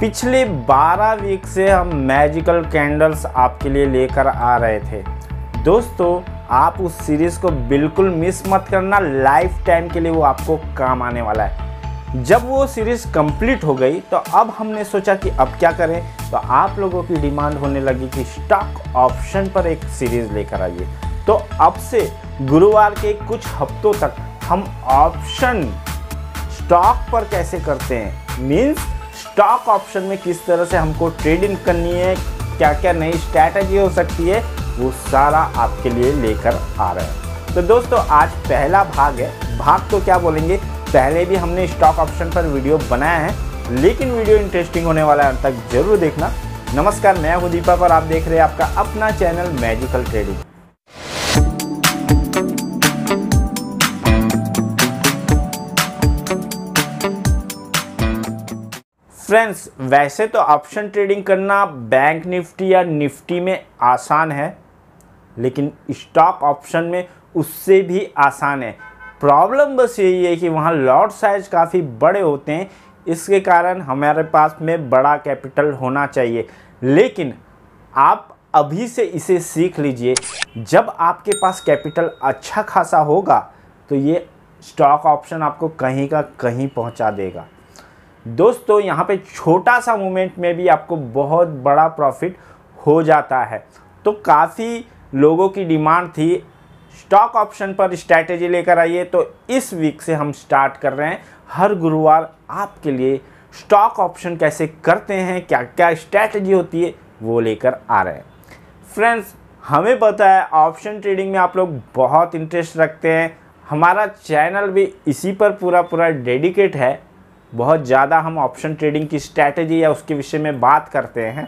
पिछले 12 वीक से हम मैजिकल कैंडल्स आपके लिए लेकर आ रहे थे दोस्तों आप उस सीरीज़ को बिल्कुल मिस मत करना लाइफ टाइम के लिए वो आपको काम आने वाला है जब वो सीरीज़ कंप्लीट हो गई तो अब हमने सोचा कि अब क्या करें तो आप लोगों की डिमांड होने लगी कि स्टॉक ऑप्शन पर एक सीरीज़ लेकर आइए तो अब से गुरुवार के कुछ हफ्तों तक हम ऑप्शन स्टॉक पर कैसे करते हैं मीन्स स्टॉक ऑप्शन में किस तरह से हमको ट्रेडिंग करनी है क्या क्या नई स्ट्रैटेजी हो सकती है वो सारा आपके लिए लेकर आ रहे हैं तो दोस्तों आज पहला भाग है भाग तो क्या बोलेंगे पहले भी हमने स्टॉक ऑप्शन पर वीडियो बनाया है लेकिन वीडियो इंटरेस्टिंग होने वाला है अब तक जरूर देखना नमस्कार मैं हूँ दीपक और आप देख रहे हैं आपका अपना चैनल मैजिकल ट्रेडिंग फ्रेंड्स वैसे तो ऑप्शन ट्रेडिंग करना बैंक निफ्टी या निफ्टी में आसान है लेकिन स्टॉक ऑप्शन में उससे भी आसान है प्रॉब्लम बस यही है कि वहाँ लॉट साइज काफ़ी बड़े होते हैं इसके कारण हमारे पास में बड़ा कैपिटल होना चाहिए लेकिन आप अभी से इसे सीख लीजिए जब आपके पास कैपिटल अच्छा खासा होगा तो ये स्टॉक ऑप्शन आपको कहीं का कहीं पहुंचा देगा दोस्तों यहाँ पे छोटा सा मूवमेंट में भी आपको बहुत बड़ा प्रॉफिट हो जाता है तो काफ़ी लोगों की डिमांड थी स्टॉक ऑप्शन पर स्ट्रैटेजी लेकर आइए तो इस वीक से हम स्टार्ट कर रहे हैं हर गुरुवार आपके लिए स्टॉक ऑप्शन कैसे करते हैं क्या क्या स्ट्रैटेजी होती है वो लेकर आ रहे हैं फ्रेंड्स हमें पता है ऑप्शन ट्रेडिंग में आप लोग बहुत इंटरेस्ट रखते हैं हमारा चैनल भी इसी पर पूरा पूरा डेडिकेट है बहुत ज़्यादा हम ऑप्शन ट्रेडिंग की स्ट्रैटेजी या उसके विषय में बात करते हैं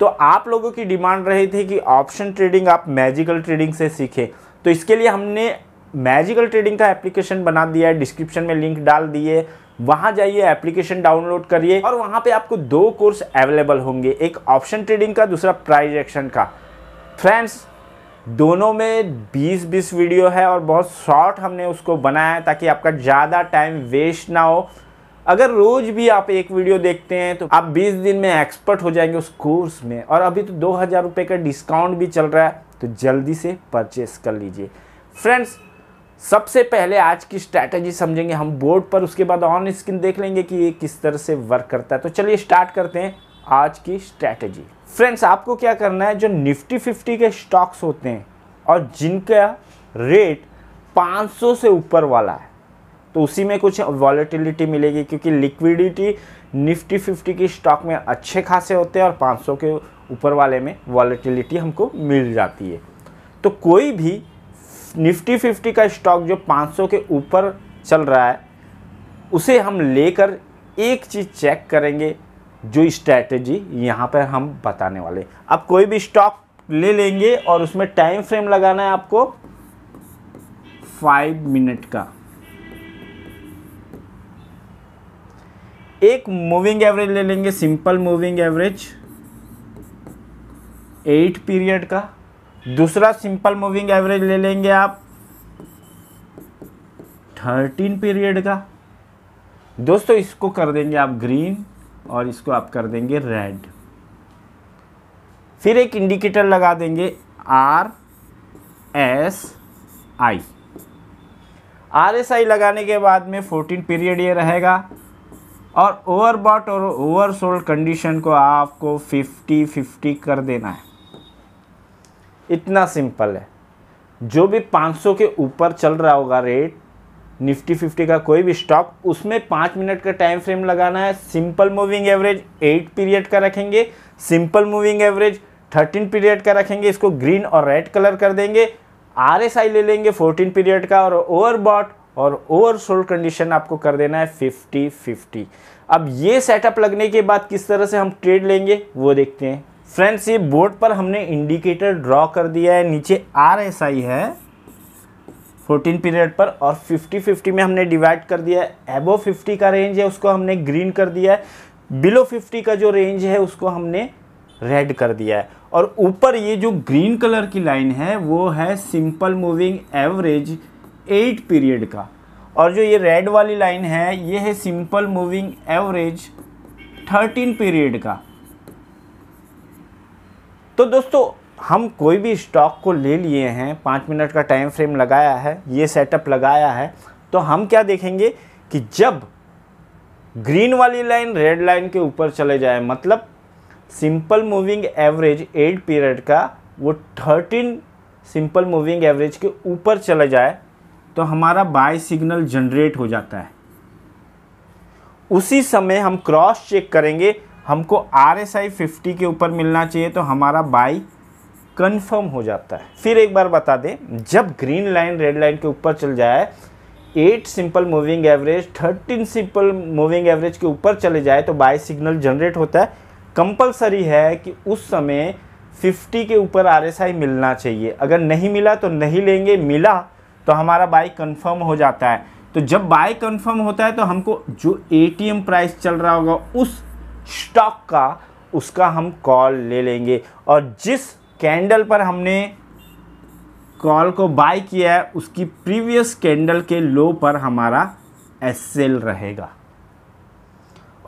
तो आप लोगों की डिमांड रही थी कि ऑप्शन ट्रेडिंग आप मैजिकल ट्रेडिंग से सीखें तो इसके लिए हमने मैजिकल ट्रेडिंग का एप्लीकेशन बना दिया है डिस्क्रिप्शन में लिंक डाल दिए वहाँ जाइए एप्लीकेशन डाउनलोड करिए और वहाँ पे आपको दो कोर्स अवेलेबल होंगे एक ऑप्शन ट्रेडिंग का दूसरा प्राइज एक्शन का फ्रेंड्स दोनों में 20-20 वीडियो है और बहुत शॉर्ट हमने उसको बनाया है ताकि आपका ज़्यादा टाइम वेस्ट ना हो अगर रोज भी आप एक वीडियो देखते हैं तो आप 20 दिन में एक्सपर्ट हो जाएंगे उस कोर्स में और अभी तो दो हज़ार रुपये का डिस्काउंट भी चल रहा है तो जल्दी से परचेस कर लीजिए फ्रेंड्स सबसे पहले आज की स्ट्रैटेजी समझेंगे हम बोर्ड पर उसके बाद ऑन स्क्रीन देख लेंगे कि ये किस तरह से वर्क करता है तो चलिए स्टार्ट करते हैं आज की स्ट्रैटेजी फ्रेंड्स आपको क्या करना है जो निफ्टी फिफ्टी के स्टॉक्स होते हैं और जिनका रेट पाँच से ऊपर वाला है तो उसी में कुछ वॉलेटिलिटी मिलेगी क्योंकि लिक्विडिटी निफ्टी फिफ्टी की स्टॉक में अच्छे खासे होते हैं और 500 के ऊपर वाले में वॉलेटिलिटी हमको मिल जाती है तो कोई भी निफ्टी फिफ्टी का स्टॉक जो 500 के ऊपर चल रहा है उसे हम लेकर एक चीज़ चेक करेंगे जो स्ट्रैटेजी यहाँ पर हम बताने वाले आप कोई भी स्टॉक ले लेंगे और उसमें टाइम फ्रेम लगाना है आपको फाइव मिनट का एक मूविंग एवरेज ले लेंगे simple moving average eight period का दूसरा सिंपल मूविंग एवरेज ले लेंगे आप थर्टीन पीरियड का दोस्तों इसको कर देंगे आप ग्रीन और इसको आप कर देंगे रेड फिर एक इंडिकेटर लगा देंगे R S I R S I लगाने के बाद में फोर्टीन पीरियड ये रहेगा और ओवरबॉट और ओवरसोल्ड कंडीशन को आपको 50 50 कर देना है इतना सिंपल है जो भी 500 के ऊपर चल रहा होगा रेट निफ्टी 50 का कोई भी स्टॉक उसमें पाँच मिनट का टाइम फ्रेम लगाना है simple moving average eight period का रखेंगे simple moving average thirteen period का रखेंगे इसको ग्रीन और रेड कलर कर देंगे आर ले लेंगे फोर्टीन पीरियड का और ओवरबॉट और ओवर सोल्ड कंडीशन आपको कर देना है 50 50 अब ये सेटअप लगने के बाद किस तरह से हम ट्रेड लेंगे वो देखते हैं फ्रेंड्स ये बोर्ड पर हमने इंडिकेटर ड्रॉ कर दिया है नीचे आर एस आई है 14 पीरियड पर और 50 50 में हमने डिवाइड कर दिया है एबो 50 का रेंज है उसको हमने ग्रीन कर दिया है बिलो 50 का जो रेंज है उसको हमने रेड कर दिया है और ऊपर ये जो ग्रीन कलर की लाइन है वो है simple moving average eight period का और जो ये रेड वाली लाइन है ये है simple moving average thirteen period का तो दोस्तों हम कोई भी स्टॉक को ले लिए हैं पाँच मिनट का टाइम फ्रेम लगाया है ये सेटअप लगाया है तो हम क्या देखेंगे कि जब ग्रीन वाली लाइन रेड लाइन के ऊपर चले जाए मतलब simple moving average eight period का वो थर्टीन सिंपल मूविंग एवरेज के ऊपर चले जाए तो हमारा बाय सिग्नल जनरेट हो जाता है उसी समय हम क्रॉस चेक करेंगे हमको आर एस आई फिफ्टी के ऊपर मिलना चाहिए तो हमारा बाई कन्फर्म हो जाता है फिर एक बार बता दें जब ग्रीन लाइन रेड लाइन के ऊपर चल जाए eight simple moving average thirteen simple moving average के ऊपर चले जाए तो बाई सिग्नल जनरेट होता है कंपलसरी है कि उस समय 50 के ऊपर आई मिलना चाहिए अगर नहीं मिला तो नहीं लेंगे मिला तो हमारा बाई कन्फर्म हो जाता है तो जब बाय कन्फर्म होता है तो हमको जो ए प्राइस चल रहा होगा उस स्टॉक का उसका हम कॉल ले लेंगे और जिस कैंडल पर हमने कॉल को बाय किया है उसकी प्रीवियस कैंडल के लो पर हमारा एस रहेगा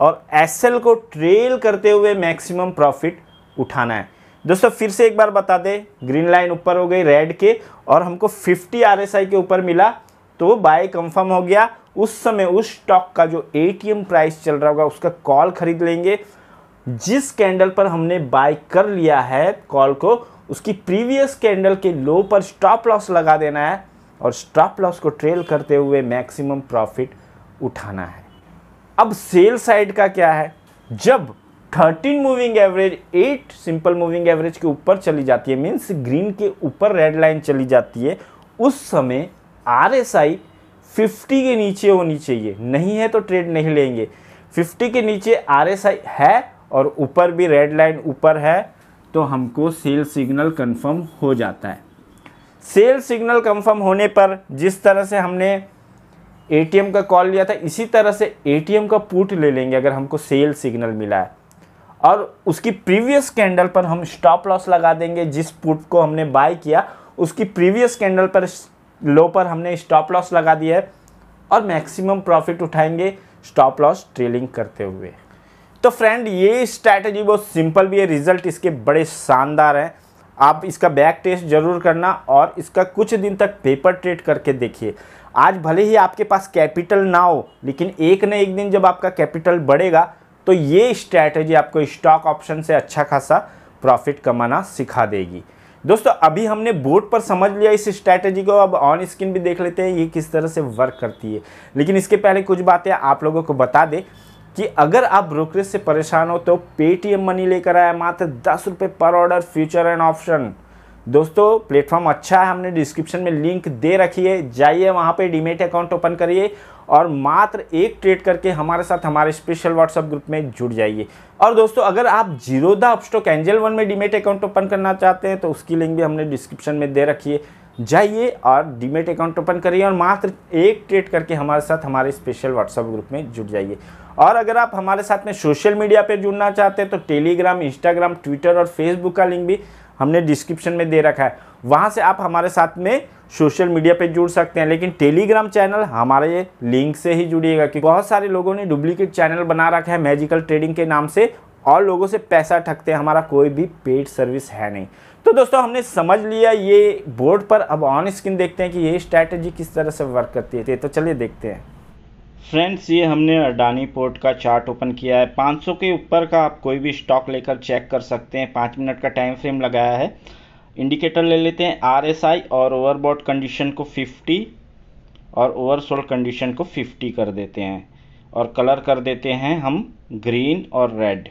और एस को ट्रेल करते हुए मैक्सिमम प्रॉफिट उठाना है दोस्तों फिर से एक बार बता दें ग्रीन लाइन ऊपर हो गई रेड के और हमको 50 आर के ऊपर मिला तो बाय कंफर्म हो गया उस समय उस स्टॉक का जो ए प्राइस चल रहा होगा उसका कॉल खरीद लेंगे जिस कैंडल पर हमने बाय कर लिया है कॉल को उसकी प्रीवियस कैंडल के लो पर स्टॉप लॉस लगा देना है और स्टॉप लॉस को ट्रेल करते हुए मैक्सिमम प्रॉफिट उठाना है अब सेल साइड का क्या है जब thirteen moving average eight simple moving average के ऊपर चली जाती है मीन्स ग्रीन के ऊपर रेड लाइन चली जाती है उस समय आर एस आई फिफ्टी के नीचे होनी चाहिए नहीं है तो ट्रेड नहीं लेंगे फिफ्टी के नीचे आर एस आई है और ऊपर भी रेड लाइन ऊपर है तो हमको सेल सिग्नल कंफर्म हो जाता है सेल सिग्नल कंफर्म होने पर जिस तरह से हमने एटीएम का कॉल लिया था इसी तरह से एटीएम का पुट ले लेंगे अगर हमको सेल सिग्नल मिला है और उसकी प्रीवियस कैंडल पर हम स्टॉप लॉस लगा देंगे जिस पुट को हमने बाय किया उसकी प्रीवियस कैंडल पर लो पर हमने स्टॉप लॉस लगा दिया है और मैक्सिमम प्रॉफिट उठाएंगे स्टॉप लॉस ट्रेलिंग करते हुए तो फ्रेंड ये स्ट्रैटेजी बहुत सिंपल भी है रिजल्ट इसके बड़े शानदार हैं आप इसका बैक टेस्ट जरूर करना और इसका कुछ दिन तक पेपर ट्रेड करके देखिए आज भले ही आपके पास कैपिटल ना हो लेकिन एक न एक दिन जब आपका कैपिटल बढ़ेगा तो ये स्ट्रैटेजी आपको स्टॉक ऑप्शन से अच्छा खासा प्रॉफिट कमाना सिखा देगी दोस्तों अभी हमने बोर्ड पर समझ लिया इस स्ट्रैटेजी को अब ऑन स्क्रीन भी देख लेते हैं ये किस तरह से वर्क करती है लेकिन इसके पहले कुछ बातें आप लोगों को बता दें कि अगर आप ब्रोकरेज से परेशान हो तो पेटीएम मनी लेकर आया मात्र दस रुपये पर ऑर्डर फ्यूचर एंड ऑप्शन दोस्तों प्लेटफॉर्म अच्छा है हमने डिस्क्रिप्शन में लिंक दे रखी है जाइए वहाँ पे डीमेट अकाउंट ओपन करिए और मात्र एक ट्रेड करके हमारे साथ हमारे स्पेशल व्हाट्सएप ग्रुप में जुड़ जाइए और दोस्तों अगर आप जीरोदा अपस्टॉक एंजल वन में डीमेट अकाउंट ओपन करना चाहते हैं तो उसकी लिंक भी हमने डिस्क्रिप्शन में दे रखी है जाइए और डीमेट अकाउंट ओपन करिए और मात्र एक ट्रेड करके हमारे साथ हमारे स्पेशल व्हाट्सएप ग्रुप में जुड़ जाइए और अगर आप हमारे साथ में सोशल मीडिया पर जुड़ना चाहते हैं तो टेलीग्राम इंस्टाग्राम ट्विटर और फेसबुक का लिंक भी हमने डिस्क्रिप्शन में दे रखा है वहाँ से आप हमारे साथ में सोशल मीडिया पे जुड़ सकते हैं लेकिन टेलीग्राम चैनल हमारे लिंक से ही जुड़िएगा कि बहुत सारे लोगों ने डुप्लीकेट चैनल बना रखा है मैजिकल ट्रेडिंग के नाम से और लोगों से पैसा ठगते हैं हमारा कोई भी पेड सर्विस है नहीं तो दोस्तों हमने समझ लिया ये बोर्ड पर अब ऑन स्क्रीन देखते हैं कि ये स्ट्रैटेजी किस तरह से वर्क करती है तो चलिए देखते हैं फ्रेंड्स ये हमने अडानी पोर्ट का चार्ट ओपन किया है 500 के ऊपर का आप कोई भी स्टॉक लेकर चेक कर सकते हैं पाँच मिनट का टाइम फ्रेम लगाया है इंडिकेटर ले लेते हैं आरएसआई और ओवरबॉट कंडीशन को 50 और ओवरसोल्ड कंडीशन को 50 कर देते हैं और कलर कर देते हैं हम ग्रीन और रेड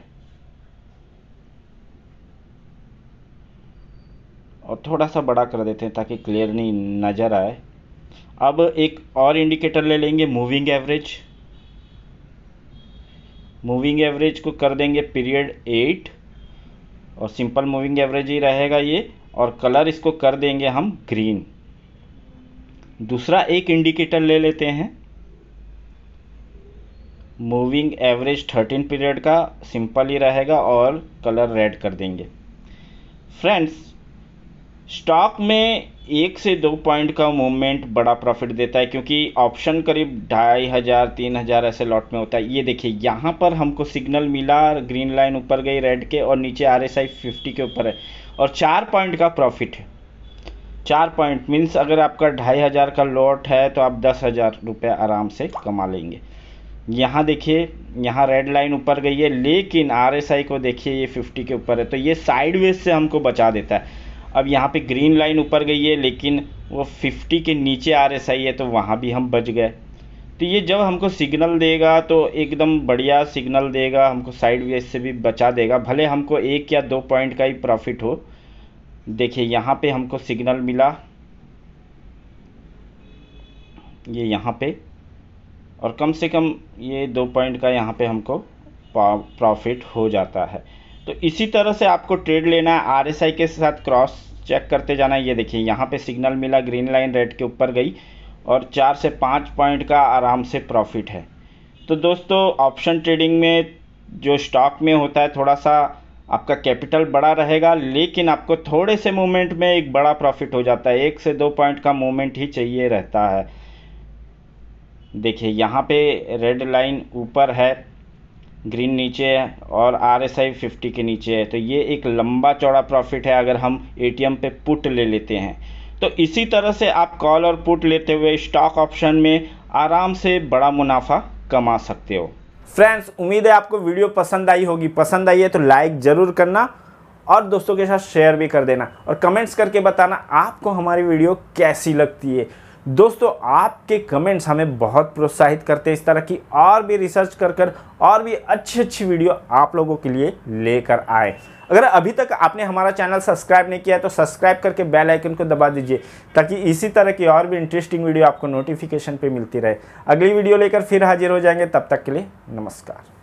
और थोड़ा सा बड़ा कर देते हैं ताकि नहीं नज़र आए अब एक और इंडिकेटर ले लेंगे मूविंग एवरेज मूविंग एवरेज को कर देंगे पीरियड एट और सिंपल मूविंग एवरेज ही रहेगा ये और कलर इसको कर देंगे हम ग्रीन दूसरा एक इंडिकेटर ले लेते हैं मूविंग एवरेज थर्टीन पीरियड का सिंपल ही रहेगा और कलर रेड कर देंगे फ्रेंड्स स्टॉक में एक से दो पॉइंट का मूवमेंट बड़ा प्रॉफिट देता है क्योंकि ऑप्शन करीब ढाई हज़ार तीन हज़ार ऐसे लॉट में होता है ये देखिए यहाँ पर हमको सिग्नल मिला ग्रीन लाइन ऊपर गई रेड के और नीचे आर एस आई फिफ्टी के ऊपर है और चार पॉइंट का प्रॉफिट है चार पॉइंट मीन्स अगर आपका ढाई हज़ार का लॉट है तो आप दस हज़ार रुपये आराम से कमा लेंगे यहाँ देखिए यहाँ रेड लाइन ऊपर गई है लेकिन आर एस आई को देखिए ये फिफ्टी के ऊपर है तो ये साइडवेज से हमको बचा देता है अब यहाँ पे ग्रीन लाइन ऊपर गई है लेकिन वो 50 के नीचे आर एस आई है तो वहाँ भी हम बच गए तो ये जब हमको सिग्नल देगा तो एकदम बढ़िया सिग्नल देगा हमको साइड वेज से भी बचा देगा भले हमको एक या दो पॉइंट का ही प्रॉफिट हो देखिए यहाँ पे हमको सिग्नल मिला ये यहाँ पे और कम से कम ये दो पॉइंट का यहाँ पे हमको प्रॉफिट हो जाता है तो इसी तरह से आपको ट्रेड लेना है आर के साथ क्रॉस चेक करते जाना है ये देखिए यहाँ पे सिग्नल मिला ग्रीन लाइन रेड के ऊपर गई और चार से पाँच पॉइंट का आराम से प्रॉफिट है तो दोस्तों ऑप्शन ट्रेडिंग में जो स्टॉक में होता है थोड़ा सा आपका कैपिटल बड़ा रहेगा लेकिन आपको थोड़े से मूवमेंट में एक बड़ा प्रॉफिट हो जाता है एक से दो पॉइंट का मूवमेंट ही चाहिए रहता है देखिए यहाँ पे रेड लाइन ऊपर है ग्रीन नीचे है और आर एस आई फिफ्टी के नीचे है तो ये एक लंबा चौड़ा प्रॉफिट है अगर हम ए टी एम पे पुट ले लेते हैं तो इसी तरह से आप कॉल और पुट लेते हुए स्टॉक ऑप्शन में आराम से बड़ा मुनाफा कमा सकते हो फ्रेंड्स उम्मीद है आपको वीडियो पसंद आई होगी पसंद आई है तो लाइक ज़रूर करना और दोस्तों के साथ शेयर भी कर देना और कमेंट्स करके बताना आपको हमारी वीडियो कैसी लगती है दोस्तों आपके कमेंट्स हमें बहुत प्रोत्साहित करते हैं इस तरह की और भी रिसर्च कर कर और भी अच्छी अच्छी वीडियो आप लोगों के लिए लेकर आए अगर अभी तक आपने हमारा चैनल सब्सक्राइब नहीं किया है तो सब्सक्राइब करके बेल आइकन को दबा दीजिए ताकि इसी तरह की और भी इंटरेस्टिंग वीडियो आपको नोटिफिकेशन पर मिलती रहे अगली वीडियो लेकर फिर हाजिर हो जाएंगे तब तक के लिए नमस्कार